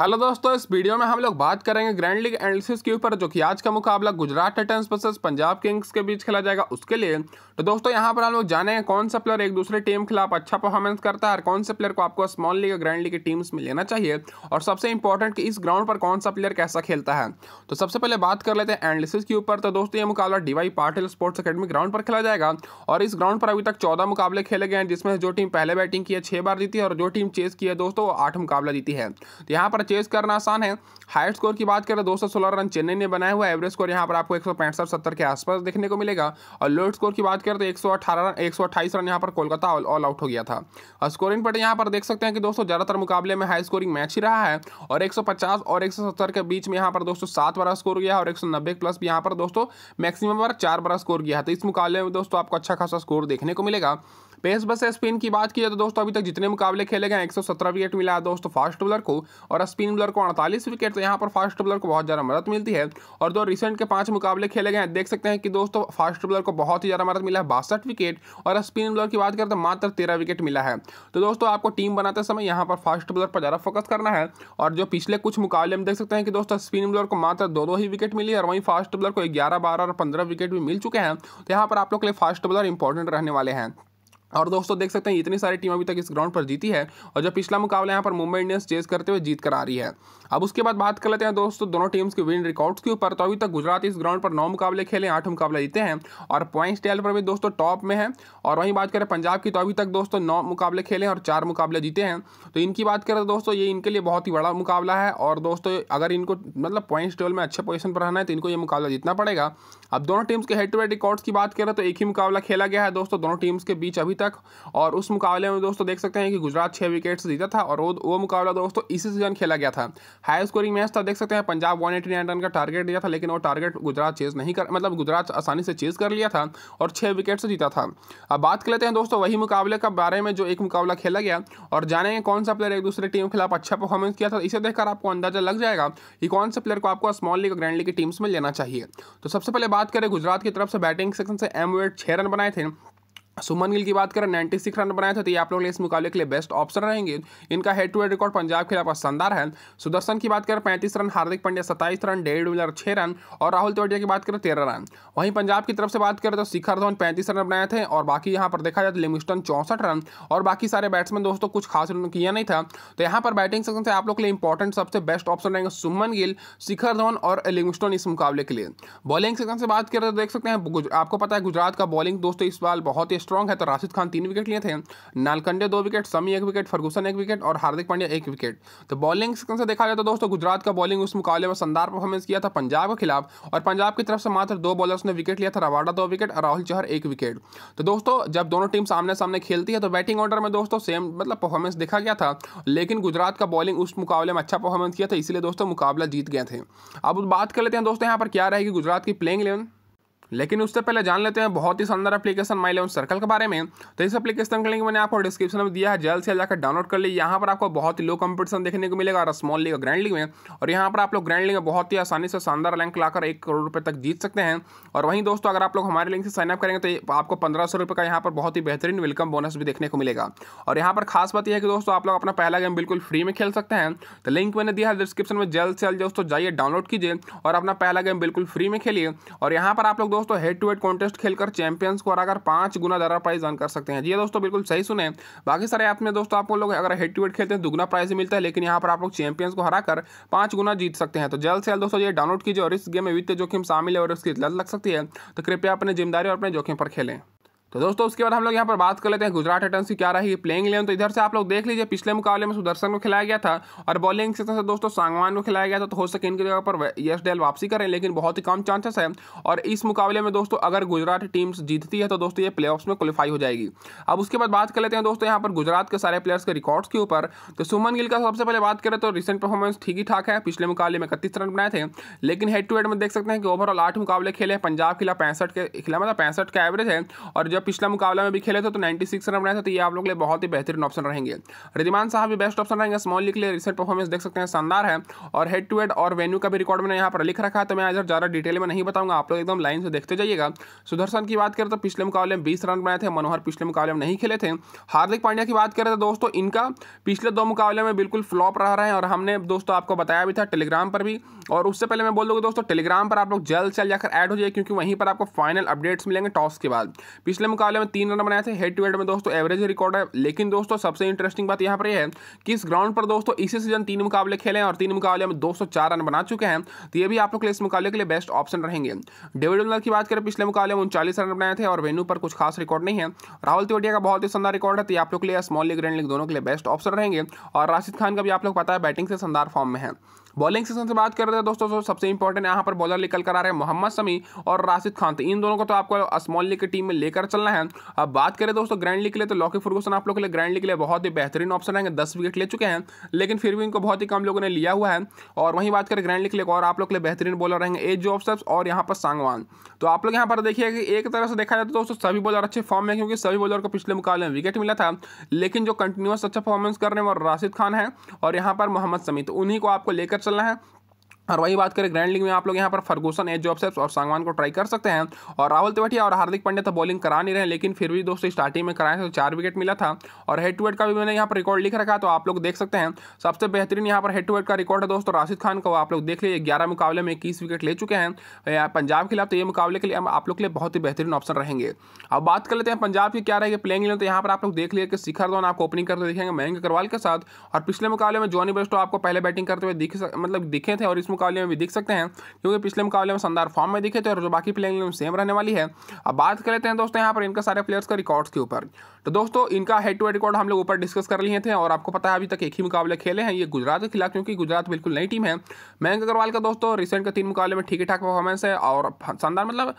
hello दोस्तों इस video में हम लोग बात करेंगे ग्रैंड लीग एनालिसिस के ऊपर जो कि आज का मुकाबला Gujarat Titans versus Punjab Kings के बीच खेला जाएगा उसके लिए तो दोस्तों यहां पर हम लोग जानेंगे कौन सा प्लेयर एक दूसरे टीम के खिलाफ अच्छा परफॉर्मेंस करता है और कौन से प्लेयर को आपको स्मॉल लीग और ग्रैंड लीग की टीम्स में लेना चाहिए और सबसे इंपॉर्टेंट कि इस ग्राउंड पर कौन सा प्लेयर कैसा खेलता है तो सबसे पहले बात कर लेते हैं एनालिसिस के ऊपर तो दोस्तों ये मुकाबला D Y Patil sports academy ground पर खेला जाएगा और इस ग्राउंड पर अभी तक चौदह मुकाबले खेले गए हैं जिसमें जो टीम पहले बैटिंग की है छः बार जीती है और जो टीम चेस की है दोस्तों वो आठ मुकाबला जीती है तो यहाँ पर चेज करना आसान है हाई स्कोर की बात करें दो रन चेन्नई ने बनाया हुआ एवरेज स्कोर यहाँ पर आपको एक सौ के आसपास देखने को मिलेगा और लोअर स्कोर की बात करें तो एक रन एक रन यहाँ पर कोलकाता ऑल आउट हो गया था और स्कोरिंग पर यहाँ पर देख सकते हैं कि दोस्तों ज़्यादातर मुकाबले में हाई स्कोरिंग मैच ही रहा है और एक और एक के बीच में यहाँ पर दोस्तों सात बार स्कोर गया और एक प्लस भी यहाँ पर दोस्तों मैक्सिमम बार चार बार स्कोर गया तो इस मुकाबले में दोस्तों आपको अच्छा खासा स्कोर देखने को मिलेगा पेस बस स्पिन की बात की जाए तो दोस्तों अभी तक जितने मुकाबले खेले गए एक विकेट मिला है दोस्तों फास्ट बॉलर को और स्पिन बॉलर को अड़तालीस विकेट तो यहाँ पर फास्ट बॉलर को बहुत ज़्यादा मदद मिलती है और दो रिसेंट के पाँच मुकाबले खेले गए देख सकते हैं कि दोस्तों फास्ट बॉलर को बहुत ही ज़्यादा मदद मिला है बासठ विकेट और स्पिन बॉलर की बात करें तो मात्र तेरह विकेट मिला है तो दोस्तों आपको टीम बनाते समय यहाँ पर फास्ट बॉलर पर ज़्यादा फोकस करना है और जो पिछले कुछ मुकाबले में देख सकते हैं कि दोस्तों स्पिन बॉलर को मात्र दो दो ही विकेट मिली है और वहीं फास्ट बॉलर को ग्यारह बारह और पंद्रह विकेट भी मिल चुके हैं तो यहाँ पर आप लोग के लिए फास्ट बॉलर इंपॉर्टेंट रहने वाले हैं और दोस्तों देख सकते हैं इतनी सारी टीम अभी तक इस ग्राउंड पर जीती है और जब पिछला मुकाबला यहाँ पर मुंबई इंडियंस चेस करते हुए जीत कर आ रही है अब उसके बाद बात कर लेते हैं दोस्तों दोनों टीम्स के विन रिकॉर्ड्स के ऊपर तो अभी तक गुजरात इस ग्राउंड पर नौ मुकाबले खेले आठ मुकाबले जीते हैं और पॉइंट्स टेल पर भी दोस्तों टॉप में है और वहीं बात करें पंजाब की तो अभी तक दोस्तों नौ मुकाबले खेले और चार मुकाबले जीते हैं तो इनकी बात करें दोस्तों ये इनके लिए बहुत ही बड़ा मुकाबला है और दोस्तों अगर इनको मतलब पॉइंट्स टेबल में अच्छे पोजिशन पर रहना है तो इनको ये मुकाबला जीतना पड़ेगा अब दोनों टीम्स के हेड टू हेड रिकॉर्ड्स की बात करें तो एक ही मुकाबला खेला गया है दोस्तों दोनों टीम्स के बीच अभी अभी तक और उस मुकाबले में दोस्तों देख सकते हैं कि गुजरात छः विकेट से जीता था और वो वो मुकाबला दोस्तों इसी सीजन खेला गया था हाई स्कोरिंग मैच था देख सकते हैं पंजाब वन एटी रन का टारगेट दिया था लेकिन वो टारगेट गुजरात चेज नहीं कर मतलब गुजरात आसानी से चेज कर लिया था और छः विकेट से जीता था अब बात कर लेते हैं दोस्तों वही मुकाबले के बारे में जो एक मुकाबला खेला गया और जानेंगे कौन सा प्लेयर एक दूसरे टीम के खिलाफ अच्छा परफॉर्मेंस किया था इसे देखकर आपको अंदाजा लग जाएगा कि कौन से प्लेयर को आपको स्मॉल लीग और ग्रैंड लीग की टीम्स में लेना चाहिए तो सबसे पहले बात करें गुजरात की तरफ से बैटिंग सेक्शन से एम वेट छः रन बनाए थे सुमन गिल की बात करें 96 रन बनाए थे तो ये आप लोग इस मुकाबले के लिए बेस्ट ऑप्शन रहेंगे इनका head to head record Punjab के खिलाफ शानदार है सुदर्शन की बात करें 35 run Hardik Pandya 27 run David Miller 6 run और राहुल तेवटिया की बात करें 13 रन वहीं पंजाब की तरफ से बात करें तो शिखर धवन पैंतीस रन बनाए थे और बाकी यहाँ पर देखा जाए तो लिमिस्टन चौंसठ रन और बाकी सारे बैट्समैन दोस्तों कुछ खास रन किया नहीं था तो यहाँ पर बैटिंग सेक्शन से आप लोग के लिए इंपॉर्टेंट सबसे बेस्ट ऑप्शन रहेंगे सुमन गिल शिखर धवन और लिमिस्टन इस मुकाबले के लिए बॉलिंग सेक्शन से बात करें तो देख सकते हैं आपको पता है गुजरात का बॉलिंग दोस्तों इस बार बहुत ही स्ट्रॉन्ग है तो राशिद खान तीन विकेट लिए थे नालकंडे दो विकेट समी एक विकेट फर्गूसन एक विकेट और हार्दिक पांड्या एक विकेट तो बॉलिंग से देखा जाए तो दोस्तों गुजरात का बॉलिंग उस मुकाबले में शानदार परफॉर्मेंस किया था पंजाब के खिलाफ और पंजाब की तरफ से मात्र दो बॉलर्स ने विकेट लिया था रवाडा दो विकेट और राहुल चौहर एक विकेट तो दोस्तों जब दोनों टीम सामने सामने खेलती है तो बैटिंग ऑर्डर में दोस्तों सेम मतलब परफॉर्मेंस देखा गया था लेकिन गुजरात का बॉलिंग उस मुकाबले में अच्छा परफॉर्मेंस किया था इसलिए दोस्तों मुकाबला जीत गए थे अब बात कर लेते हैं दोस्तों यहाँ पर क्या रहेगी गुजरात की प्लेइंग इलेवन लेकिन उससे पहले जान लेते हैं बहुत ही शानदार एप्लीकेशन माई लेवन सर्कल के बारे में तो इस एप्लीकेशन का लिंक मैंने आपको डिस्क्रिप्शन में दिया है जल्द से जाकर डाउनलोड कर ली यहाँ पर आपको बहुत ही लो कंपटीशन देखने को मिलेगा और स्मॉल लीग और ग्रैंड लीग में और यहाँ पर आप लोग ग्रैंड लीग में बहुत ही आसानी से शानदार रैंक लाकर एक करोड़ रुपये तक जीत सकते हैं और वहीं दोस्तों अगर आप लोग हमारे लिंक से साइनअप करेंगे तो आपको पंद्रह सौ रुपये का यहाँ पर बहुत ही बेहतरीन वेलकम बोनस भी देखने को मिलेगा और यहाँ पर खास बात यह है कि दोस्तों आप लोग अपना पहला गेम बिल्कुल फ्री में खेल सकते हैं तो लिंक मैंने दिया है डिस्क्रिप्शन में जल्द से जल्द दोस्तों जाइए डाउनलोड कीजिए और अपना पहला गेम बिल्कुल फ्री में खेलिए और यहाँ पर आप लोग दोस्तों हेड टू हेड कॉन्टेस्ट खेलकर चैंपियंस को हराकर पांच गुना ज़्यादा प्राइज अर्न कर सकते हैं जी हाँ दोस्तों बिल्कुल सही सुने बाकी सारे ऐप में दोस्तों आप लोग अगर हेड टू हेड खेलते हैं दुगना प्राइज मिलता है लेकिन यहाँ पर आप लोग चैंपियंस को हराकर पाँच गुना जीत सकते हैं तो जल्द से जल्द दोस्तों ये डाउनलोड कीजिए और इस गेम में वित्तीय जोखिम शामिल है और उसकी लत लग सकती है तो कृपया अपने जिम्मेदारी और अपने जोखिम पर खेलें तो दोस्तों उसके बाद हम लोग यहाँ पर बात कर लेते हैं गुजरात टाइटन्स की क्या रही है प्लेइंग इलेवन तो इधर से आप लोग देख लीजिए पिछले मुकाबले में सुदर्शन को खिलाया गया था और बॉलिंग सेक्शन से दोस्तों सांगवान को खिलाया गया था तो हो सके इनकी जगह पर यश डेल वापसी करें लेकिन बहुत ही कम चांसेस है और इस मुकाबले में दोस्तों अगर गुजरात टीम जीतती है तो दोस्तों ये प्ले में क्वालिफाई हो जाएगी अब उसके बाद बात कर लेते हैं दोस्तों यहाँ पर गुजरात के सारे प्लेयर्स के रिकॉर्ड्स के ऊपर तो सुमन गिल का सबसे पहले बात करें तो रिसेंट परफॉर्मेंस ठीक ही ठाक है पिछले मुकाबले में इकतीस रन बनाए थे लेकिन हेड टू हेड में देख सकते हैं कि ओवरऑल आठ मुकाबले खेले पंजाब खिला पैंसठ के खिला मतलब पैंसठ का एवरेज है और जब पिछला मुकाबला में भी खेले थे तो नाइन्टी सिक्स रन बनाए थे तो ये आप लोग लिए बहुत ही बेहतरीन ऑप्शन रहेंगे रिमान साहब भी बेस्ट ऑप्शन रहेंगे स्मॉल लीग के लिए रिसेंट परफॉर्मेंस देख सकते हैं शानदार है और हेड टू हेड और वेन्यू का भी रिकॉर्ड मैंने यहाँ पर लिख रखा है तो मैं इधर ज़्यादा डिटेल में नहीं बताऊंगा आप लोग एकदम लाइन से देखते जाइएगा सुदर्शन की बात करें तो पिछले मुकाबले में बीस रन बनाए थे मनोहर पिछले मुकाबले में नहीं खेले थे हार्दिक पांड्या की बात करें तो दोस्तों इनका पिछले दो मुकाबले में बिल्कुल फ्लॉप रह रहे हैं और हमने दोस्तों आपको बताया भी था टेलीग्राम पर भी और उससे पहले मैं बोल दूँगा दोस्तों टेलीग्राम पर आप लोग जल्द चल जाकर ऐड हो जाए क्योंकि वहीं पर आपको फाइनल अपडेट्स मिलेंगे टॉस के बाद पिछले मुकाबले में तीन रन बनाए थे हेड टू हेड में दोस्तों एवरेज रिकॉर्ड है लेकिन दोस्तों सबसे इंटरेस्टिंग बात यहाँ पर यह है कि इस ग्राउंड पर दोस्तों इसी सीजन तीन मुकाबले खेले हैं और तीन मुकाबले में दो रन बना चुके हैं तो ये भी आप लोग इस मुकाबले के लिए बेस्ट ऑप्शन रहेंगे डेविड मिलर की बात करें पिछले मुकाबले में उनचालीस रन बनाए थे और वेन्यू पर कुछ खास रिकॉर्ड नहीं है राहुल तिवटिया का बहुत ही शानदार रिकॉर्ड है तो आप लोग के लिए स्मॉल लीग ग्रैंड लीग दोनों के लिए बेस्ट ऑप्शन रहेंगे और राशिद खान का भी आप लोग पता है बैटिंग से शानदार फॉर्म में है बॉलिंग सेक्शन से बात कर रहे थे दोस्तों तो सबसे इंपॉर्टेंट यहाँ पर बॉलर निकल कर आ रहे हैं मोहम्मद समी और राशिद खान तो इन दोनों को तो आपको स्मॉल लीग की टीम में लेकर चलना है अब बात करें दोस्तों ग्रैंड लीग के लिए तो लॉकी फर्गूसन आप लोग के लिए ग्रैंड लीग के लिए बहुत ही बेहतरीन ऑप्शन रहेंगे दस विकेट ले चुके हैं लेकिन फिर भी इनको बहुत ही कम लोगों ने लिया हुआ है और वहीं बात करें ग्रैंड लीग के लिए और आप लोग के लिए बेहतरीन बॉलर रहेंगे ए जोब्सअप्स और यहाँ पर सांगवान तो आप लोग यहाँ पर देखिए कि एक तरह से देखा जाए तो दोस्तों सभी बॉलर अच्छे फॉर्म में क्योंकि सभी बॉलर को पिछले मुकाबले में विकेट मिला था लेकिन जो कंटिन्यूस अच्छा परफॉर्मेंस कर रहे हैं वो राशिद खान है और यहाँ पर मोहम्मद समी तो उन्हीं को आपको लेकर चलना है और वही बात करें ग्रैंड लीग में आप लोग यहाँ पर फर्गूसन एज जॉब्स और सांगवान को ट्राई कर सकते हैं और राहुल तिवटिया और हार्दिक पंडे तो बॉलिंग करा नहीं रहे लेकिन फिर भी दोस्तों स्टार्टिंग में कराए तो चार विकेट मिला था और हेड टू हेड का भी मैंने यहाँ पर रिकॉर्ड लिख रखा तो आप लोग देख सकते हैं सबसे बेहतरीन यहाँ पर हेड टू हेड का रिकॉर्ड है दोस्तों राशिद खान का आप लोग देख लीजिए ग्यारह मुकाबले में इक्कीस विकेट ले चुके हैं पंजाब के खिलाफ तो ये मुकाबले के लिए आप लोग के लिए बहुत ही बेहतरीन ऑप्शन रहेंगे अब बात कर लेते हैं पंजाब की क्या रहेगी प्लेइंग तो यहाँ पर आप लोग देख लीजिए कि शिखर धोन आपको ओपनिंग करते दिखेंगे मयंक अग्रवाल के साथ और पिछले मुकाबले में जॉनी बेस्टो आपको पहले बैटिंग करते हुए दिखे मतलब दिखे थे और इस मुकाबले में भी दिख सकते हैं क्योंकि पिछले मुकाबले में शानदार फॉर्म में दिखे थे और जो बाकी प्लेइंग सेम रहने वाली है अब बात कर लेते हैं दोस्तों यहाँ पर इनका सारे प्लेयर्स का रिकॉर्ड्स के ऊपर तो दोस्तों इनका हेड टू हेड रिकॉर्ड हम लोग ऊपर डिस्कस कर लिए थे और आपको पता है अभी तक एक ही मुकाबले खेले हैं ये गुजरात के खिलाफ क्योंकि गुजरात बिल्कुल नई टीम है मयंक अग्रवाल का दोस्तों रिसेंट का तीन मुकाबले में ठीक ठाक परफॉर्मेंस है और शानदार मतलब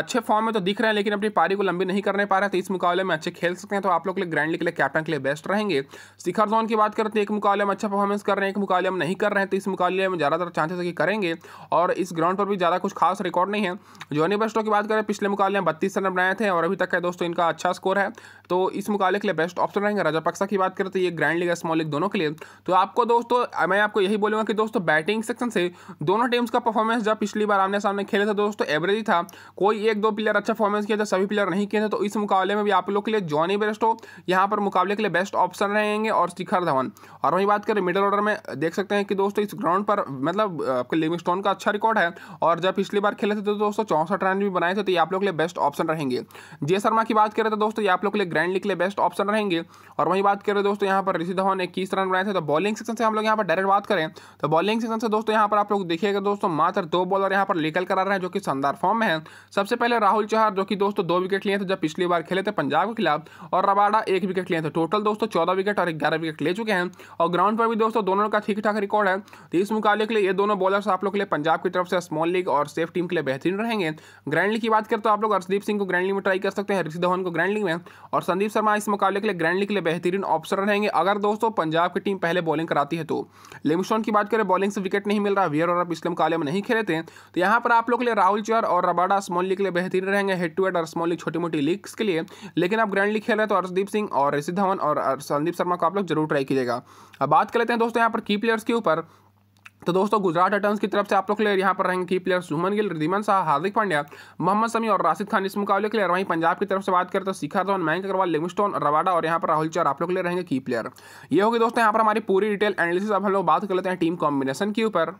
अच्छे फॉर्म में तो दिख रहे हैं लेकिन अपनी पारी को लंबी नहीं करने पा रहे तो इस मुकाबले में अच्छे खेल सकते हैं तो आप लोग के लिए ग्रैंड लीग के लिए कैप्टन के लिए बेस्ट रहेंगे शिखर जोन की बात करते हैं एक मुकाबले में अच्छा परफॉर्मेंस कर रहे हैं एक मुकाबले में नहीं कर रहे हैं तो इस मुकाबले में ज़्यादातर चांस चांसेस है कि करेंगे और इस ग्राउंड पर भी ज़्यादा कुछ खास रिकॉर्ड नहीं है जॉनी बेस्टो की बात करें पिछले मुकाबले में बत्तीस रन बनाए थे और अभी तक है दोस्तों इनका अच्छा स्कोर है तो इस मुकाबले के लिए बेस्ट ऑप्शन रहेंगे राजापक्सा की बात करें तो ये ग्रैंड लीग स्मॉल लीग दोनों के लिए तो आपको दोस्तों मैं आपको यही बोलूँगा कि दोस्तों बैटिंग सेक्शन से दोनों टीम्स का परफॉर्मेंस जब पिछली बार आमने सामने खेले थे दोस्तों एवरेज ही था कोई एक दो प्लेयर अच्छा परफॉर्मेंस किया था सभी प्लेयर नहीं किए थे तो इस मुकाबले में भी आप लोग के लिए जॉनी बेस्टो यहाँ पर मुकाबले के लिए बेस्ट ऑप्शन रहेंगे और शिखर धवन और वहीं बात करें मिडिल ऑर्डर में देख सकते हैं कि दोस्तों इस ग्राउंड पर मतलब मतलब, आपके लिविंगस्टोन का अच्छा रिकॉर्ड है और जब पिछली बार खेले थे तो दोस्तों चौंसठ रन भी बनाए थे तो ये आप लोग के लिए बेस्ट ऑप्शन रहेंगे जे शर्मा की बात करें तो दोस्तों ये आप लोग के लिए ग्रैंड लीग के लिए बेस्ट ऑप्शन रहेंगे और वहीं बात करें दोस्तों यहाँ पर ऋषि धवन इक्कीस रन बनाए थे तो बॉलिंग सेक्शन से हम लोग यहाँ पर डायरेक्ट बात करें तो बॉलिंग सेक्शन से दोस्तों यहाँ पर आप लोग देखिएगा दोस्तों मात्र दो बॉलर यहाँ पर निकल कर आ रहे हैं जो कि शानदार फॉर्म में है सबसे पहले राहुल चौहान जो कि दोस्तों दो विकेट लिए थे जब पिछली बार खेले थे पंजाब के खिलाफ और रबाडा एक विकेट लिए थे टोटल दोस्तों चौदह विकेट और ग्यारह विकेट ले चुके हैं और ग्राउंड पर भी दोस्तों दोनों का ठीक ठाक रिकॉर्ड है तो इस मुकाबले के लिए ये दोनों बॉलर्स आप लोग के लिए पंजाब की तरफ से स्मॉल लीग और सेफ टीम के लिए बेहतरीन रहेंगे ग्रैंड लीग की बात करें तो आप लोग अर्षदीप सिंह को ग्रैंड लीग में ट्राई कर सकते हैं ऋषि धवन को ग्रैंड लीग में और संदीप शर्मा इस मुकाबले के लिए ग्रैंड लीग के लिए बेहतरीन ऑप्शन रहेंगे अगर दोस्तों पंजाब की टीम पहले बॉलिंग कराती है तो लिमस्टोन की बात करें बॉलिंग से विकेट नहीं मिल रहा वियर और पिछले मुकाबले में नहीं खेले थे तो यहाँ पर आप लोग के लिए राहुल चौर और रबाडा स्मॉल लीग के लिए बेहतरीन रहेंगे हेड टू हेड और स्मॉल लीग छोटी मोटी लीग्स के लिए लेकिन आप ग्रैंड लीग खेल रहे तो अर्षदीप सिंह और ऋषि धवन और संदीप शर्मा को आप लोग जरूर ट्राई कीजिएगा अब बात कर लेते हैं दोस्तों यहाँ पर की प्लेयर्स के ऊपर तो दोस्तों गुजरात टाइटन्स की तरफ से आप लोग प्लेयर यहाँ पर रहेंगे की प्लेयर सुमन गिल रिदिमन शाह हार्दिक पांड्या मोहम्मद समी और राशिद खान इस मुकाबले के लिए वहीं पंजाब की तरफ से बात करें तो शिखर धवन मयंक अग्रवाल लिंगस्टोन रवाडा और यहाँ पर राहुल चार आप लोग ले रहेंगे की प्लेयर ये होगी दोस्तों यहाँ पर हमारी पूरी डिटेल एनालिसिस अब हम लोग बात कर लेते हैं टीम कॉम्बिनेशन के ऊपर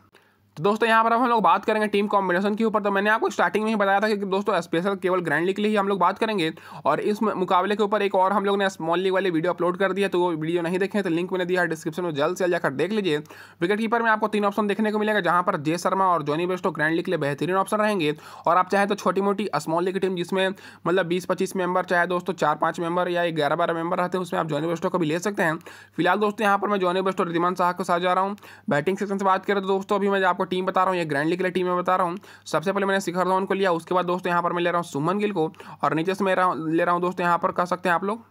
तो दोस्तों यहाँ पर अब हम लोग बात करेंगे टीम कॉम्बिनेशन के ऊपर तो मैंने आपको स्टार्टिंग में ही बताया था कि दोस्तों स्पेशल केवल ग्रैंड लीग के लिए ही हम लोग बात करेंगे और इस मुकाबले के ऊपर एक और हम लोग ने स्मॉल लीग वाली वीडियो अपलोड कर दिया तो वो वीडियो नहीं देखें तो लिंक मैंने दिया डिस्क्रिप्शन में जल्द से जल्द जाकर देख लीजिए विकेट कीपर में आपको तीन ऑप्शन देखने को मिलेगा जहाँ पर जय शर्मा और जॉनी बेस्टो ग्रैंड लीग के लिए बेहतरीन ऑप्शन रहेंगे और आप चाहे तो छोटी मोटी स्मॉल लीग टीम जिसमें मतलब बीस पच्चीस मेंबर चाहे दोस्तों चार पाँच मेंबर या ग्यारह बारह मेंबर रहते हैं उसमें आप जॉनी बेस्टो को भी ले सकते हैं फिलहाल दोस्तों यहाँ पर मैं जॉनी बेस्टो रिदिमान साहब के साथ जा रहा हूँ बैटिंग सेक्शन से बात करें तो दोस्तों अभी मैं आपको आपको टीम बता रहा हूँ ये ग्रैंड लीग के लिए टीम में बता रहा हूँ सबसे पहले मैंने शिखर धवन को लिया उसके बाद दोस्तों यहाँ पर मैं ले रहा हूँ सुमन गिल को और नीचे से मैं ले रहा हूँ दोस्तों यहाँ पर कह सकते हैं आप लोग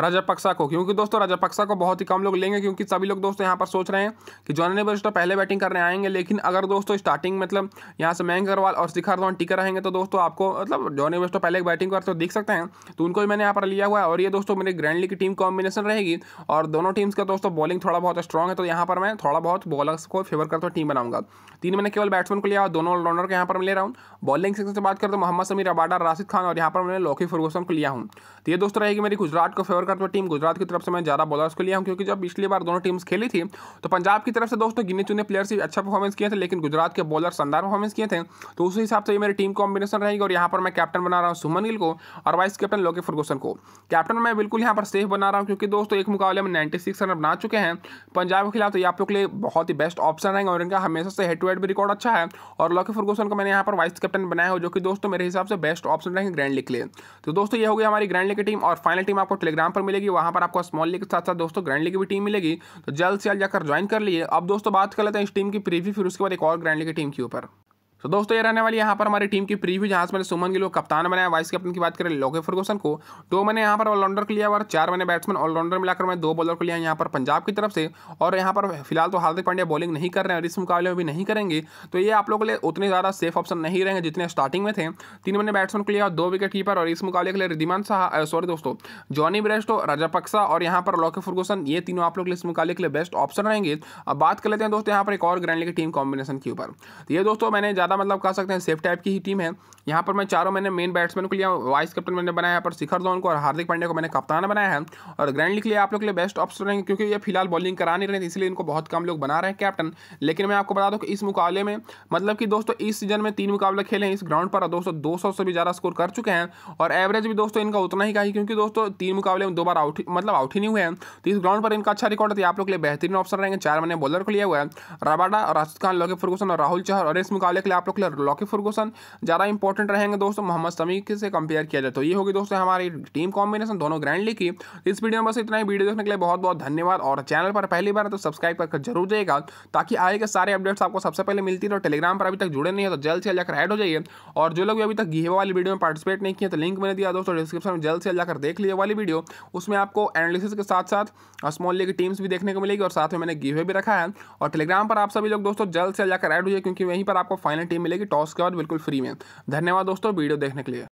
राजापक्सा को क्योंकि दोस्तों राजापक्सा को बहुत ही कम लोग लेंगे क्योंकि सभी लोग दोस्तों यहाँ पर सोच रहे हैं कि जॉन एबर्स तो पहले बैटिंग करने आएंगे लेकिन अगर दोस्तों स्टार्टिंग मतलब यहाँ से मयंक अग्रवाल और शिखर धवन टिके रहेंगे तो दोस्तों आपको मतलब जॉन एबर्स तो पहले बैटिंग करते हो दिख सकते हैं तो उनको भी मैंने यहाँ पर लिया हुआ है और ये दोस्तों मेरी ग्रैंड लीग की टीम कॉम्बिनेशन रहेगी और दोनों टीम्स का दोस्तों बॉलिंग थोड़ा बहुत स्ट्रॉग है तो यहाँ पर मैं थोड़ा बहुत बॉलर्स को फेवर करता हूँ टीम बनाऊंगा तीन मैंने केवल बैट्समैन को लिया और दोनों ऑलराउंडर को यहाँ पर ले रहा हूँ बॉलिंग सेक्शन से बात करते मोहम्मद समीर अबाडा राशिद खान और यहाँ पर मैंने लोकी फरगोसन को लिया हूँ तो ये दोस्तों रहेगी मेरी गुजरात को फेवर मुलाकात में टीम गुजरात की तरफ से मैं ज़्यादा बॉलर्स को लिया हूँ क्योंकि जब पिछली बार दोनों टीम्स खेली थी तो पंजाब की तरफ से दोस्तों गिने चुने प्लेयर्स भी अच्छा परफॉर्मेंस किए थे लेकिन गुजरात के बॉलर शानदार परफॉर्मेंस किए थे तो उस हिसाब से ये मेरी टीम कॉम्बिनेशन रहेगी और यहाँ पर मैं कैप्टन बना रहा हूँ सुमन गिल को और वाइस कैप्टन लोके फर्गूसन को कैप्टन मैं बिल्कुल यहाँ पर सेफ बना रहा हूँ क्योंकि दोस्तों एक मुकाबले में नाइन्टी सिक्स रन बना चुके हैं पंजाब के खिलाफ तो ये आप लोग के लिए बहुत ही बेस्ट ऑप्शन रहेंगे और इनका हमेशा से हेड टू हेड भी रिकॉर्ड अच्छा है और लोके फर्गूसन को मैंने यहाँ पर वाइस कैप्टन बनाया हो जो कि दोस्तों मेरे हिसाब से बेस्ट ऑप्शन रहेंगे ग्रैंड लीग के लिए तो दोस्तों ये होगी हमारी ग्रैंड लीग की टीम और फाइनल टीम आपको टेलीग्राम टेलीग्राम पर मिलेगी वहाँ पर आपको स्मॉल लीग के साथ साथ दोस्तों ग्रैंड लीग की भी टीम मिलेगी तो जल्द से जल्द जाकर ज्वाइन कर लिए अब दोस्तों बात कर लेते हैं इस टीम की प्रीव्यू फिर उसके बाद एक और ग्रैंड लीग की टीम के ऊपर तो दोस्तों ये रहने वाली यहाँ पर हमारी टीम की प्रीव्यू जहाँ से मैंने सुमन गिल को कप्तान बनाया वाइस कैप्टन की बात करें लोके फर्गोसन को दो तो मैंने यहाँ पर ऑलराउंडर को लिया और चार मैंने बैट्समैन ऑलराउंडर मिलाकर मैं दो बॉलर को लिया यहाँ पर पंजाब की तरफ से और यहाँ पर फिलहाल तो हार्दिक पांड्या बॉलिंग नहीं कर रहे हैं और इस मुकाबले में भी नहीं करेंगे तो ये आप लोगों के लिए उतने ज़्यादा सेफ ऑप्शन नहीं रहेंगे जितने स्टार्टिंग में थे तीन मैंने बैट्समैन को लिया दो विकेट कीपर और इस मुकाबले के लिए रिदिमान शाह सॉरी दोस्तों जॉनी ब्रेस्टो राजापक्सा और यहाँ पर लोके फर्गूसन ये तीनों आप लोग के इस मुकाबले के लिए बेस्ट ऑप्शन रहेंगे अब बात कर लेते हैं दोस्तों यहाँ पर एक और ग्रैंड लीग टीम कॉम्बिनेशन के ऊपर तो ये दोस्तों मैंने ज़्यादा मतलब कह सकते हैं सेफ टाइप की ही टीम है यहाँ पर मैं चारों मैंने मेन बैट्समैन को लिया वाइस कैप्टन मैंने बनाया है पर शिखर धोन को और हार्दिक पांड्या को मैंने कप्तान बनाया है और ग्रैंड लिख लिया आप लोग के लिए बेस्ट ऑप्शन रहेंगे क्योंकि ये फिलहाल बॉलिंग करा नहीं रहे थे इसलिए इनको बहुत कम लोग बना रहे हैं कैप्टन लेकिन मैं आपको बता दूँ कि इस मुकाबले में मतलब कि दोस्तों इस सीजन में तीन मुकाबले खेले हैं इस ग्राउंड पर दोस्तों दो से भी ज़्यादा स्कोर कर चुके हैं और एवरेज भी दोस्तों इनका उतना ही का ही क्योंकि दोस्तों तीन मुकाबले में दो बार आउट मतलब आउट ही नहीं हुए हैं तो इस ग्राउंड पर इनका अच्छा रिकॉर्ड है तो आप लोग के लिए बेहतरीन ऑप्शन रहेंगे चार मैंने बॉलर को लिया हुआ है रबाडा राशिद खान लोके फर्गूसन और राहुल चहर और इस मुकाबले के लिए आप लोग के लिए लॉकी फर्गूसन ज़्यादा इंपॉर्टेंट रहेंगे दोस्तों मोहम्मद समी से कंपेयर किया जाए तो ये होगी दोस्तों हमारी टीम कॉम्बिनेशन दोनों ग्रैंड लीग की इस वीडियो में बस इतना ही वीडियो देखने के लिए बहुत बहुत धन्यवाद और चैनल पर पहली बार तो सब्सक्राइब करके जरूर जाएगा ताकि आगे के सारे अपडेट्स आपको सबसे पहले मिलती रहे टेलीग्राम पर अभी तक जुड़े नहीं है तो जल्द से जाकर ऐड हो जाइए और जो लोग अभी तक गीहे वाली वीडियो में पार्टिसिपेट नहीं किया तो लिंक मैंने दिया दोस्तों डिस्क्रिप्शन में जल्द से जाकर देख लिए वाली वीडियो उसमें आपको एनालिसिस के साथ साथ स्मॉल लीग टीम्स भी देखने को मिलेगी और साथ में मैंने गीहे भी रखा है और टेलीग्राम पर आप सभी लोग दोस्तों जल्द से जाकर ऐड हो जाइए क्योंकि वहीं पर आपको फाइनल टीम मिलेगी टॉस के बाद बिल्कुल फ्री में धन्यवाद दोस्तों वीडियो देखने के लिए